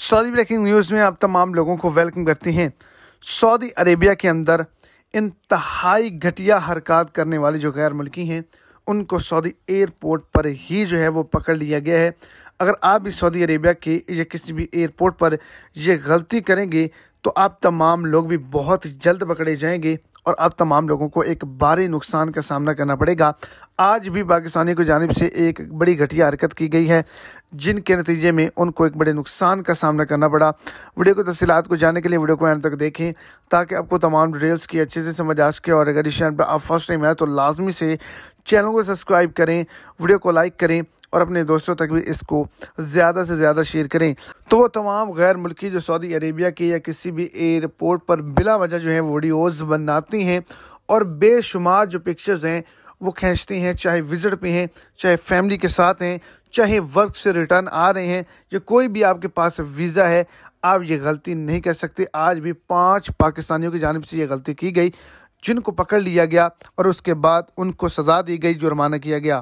Saudi breaking news में आप तमाम लोगों को वेलकम करती हैं सऊदी अरेबिया के अंदर इंतहाई घटिया हरकत करने वाले जो गैर मुल्की हैं उनको सऊदी एयरपोर्ट पर ही जो है वो पकड़ लिया गया है अगर आप भी सऊदी अरेबिया के या किसी भी एयरपोर्ट पर ये गलती करेंगे तो आप तमाम लोग भी बहुत जल्द पकड़े जाएंगे और अब तमाम लोगों को एक भारी नुकसान का सामना करना पड़ेगा आज भी पाकिस्तानी की जानब से एक बड़ी घटिया हरकत की गई है जिनके नतीजे में उनको एक बड़े नुकसान का सामना करना पड़ा वीडियो की तफसीत को जानने के लिए वीडियो को एंड तक देखें ताकि आपको तमाम डिटेल्स की अच्छे से समझ आ सके और अगर इस चैनल पर आप फर्स्ट टाइम आए तो लाजमी से चैनल को सब्सक्राइब करें वीडियो को लाइक करें और अपने दोस्तों तक भी इसको ज़्यादा से ज़्यादा शेयर करें तो वो तमाम गैर मुल्की जो सऊदी अरेबिया के या किसी भी एयरपोर्ट पर बिला वजह जो है वीडियोज़ बनाती हैं और बेशुमार जो पिक्चर्स हैं वो खींचती हैं चाहे विजिट पे हैं चाहे फैमिली के साथ हैं चाहे वर्क से रिटर्न आ रहे हैं या कोई भी आपके पास वीज़ा है आप ये गलती नहीं कर सकते आज भी पांच पाकिस्तानियों की जानब से ये गलती की गई जिनको पकड़ लिया गया और उसके बाद उनको सज़ा दी गई जुर्माना किया गया